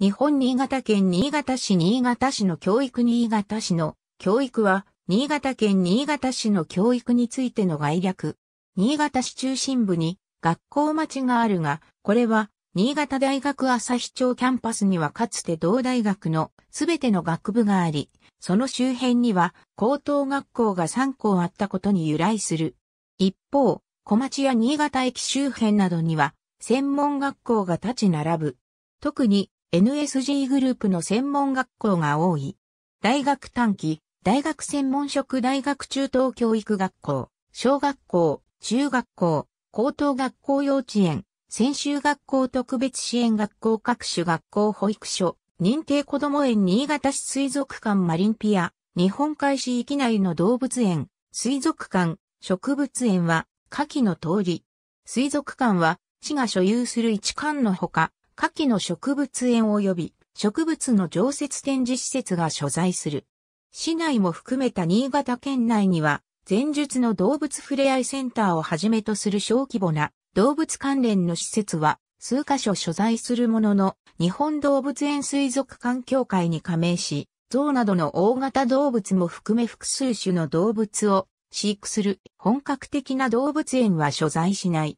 日本新潟県新潟市新潟市の教育新潟市の教育は、新潟県新潟市の教育についての概略。新潟市中心部に学校町があるが、これは、新潟大学日町キャンパスにはかつて同大学のすべての学部があり、その周辺には高等学校が3校あったことに由来する。一方、小町や新潟駅周辺などには専門学校が立ち並ぶ。特に NSG グループの専門学校が多い。大学短期、大学専門職大学中等教育学校、小学校、中学校、高等学校幼稚園、専修学校特別支援学校各種学校保育所、認定こども園新潟市水族館マリンピア、日本海市域内の動物園、水族館、植物園は、下記の通り。水族館は、市が所有する一館のほか、夏季の植物園及び植物の常設展示施設が所在する。市内も含めた新潟県内には、前述の動物ふれあいセンターをはじめとする小規模な動物関連の施設は数カ所所在するものの、日本動物園水族館協会に加盟し、象などの大型動物も含め複数種の動物を飼育する本格的な動物園は所在しない。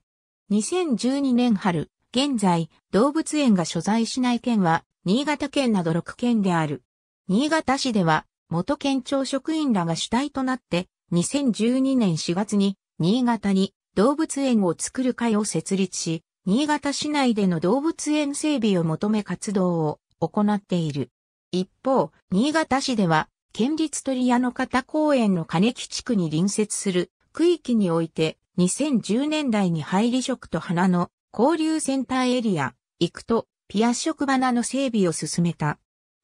2012年春、現在、動物園が所在しない県は、新潟県など6県である。新潟市では、元県庁職員らが主体となって、2012年4月に、新潟に動物園を作る会を設立し、新潟市内での動物園整備を求め活動を行っている。一方、新潟市では、県立鳥屋の方公園の金木地区に隣接する区域において、2010年代にハイリ食と花の交流センターエリア、行くと、ピア食花の整備を進めた。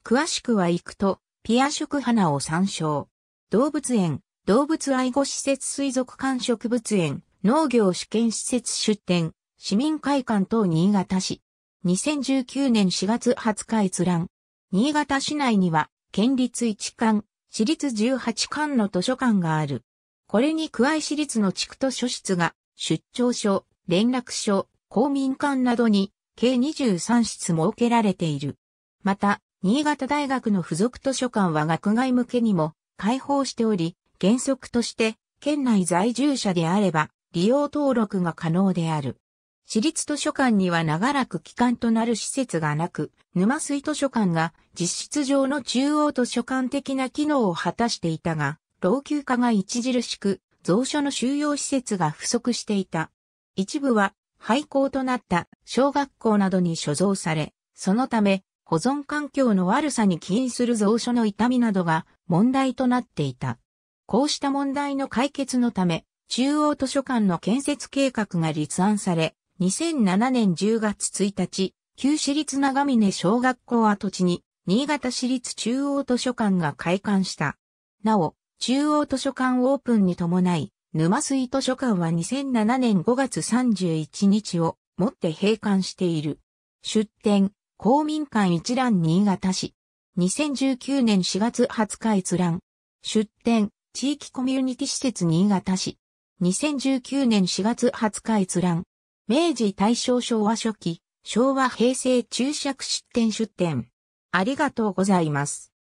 詳しくは行くと、ピア食花を参照。動物園、動物愛護施設水族館植物園、農業試験施設出展、市民会館等新潟市。2019年4月20日閲覧。新潟市内には、県立一館、私立18館の図書館がある。これに加え市立の地区図書室が、出張所、連絡所、公民館などに計23室設けられている。また、新潟大学の付属図書館は学外向けにも開放しており、原則として県内在住者であれば利用登録が可能である。私立図書館には長らく期間となる施設がなく、沼水図書館が実質上の中央図書館的な機能を果たしていたが、老朽化が著しく、蔵書の収容施設が不足していた。一部は廃校となった小学校などに所蔵され、そのため保存環境の悪さに起因する蔵書の痛みなどが問題となっていた。こうした問題の解決のため、中央図書館の建設計画が立案され、2007年10月1日、旧市立長峰小学校跡地に、新潟市立中央図書館が開館した。なお、中央図書館オープンに伴い、沼水図書館は2007年5月31日をもって閉館している。出展、公民館一覧新潟市。2019年4月20日閲覧。出展、地域コミュニティ施設新潟市。2019年4月20日閲覧。明治大正昭和初期、昭和平成注釈出展出展。ありがとうございます。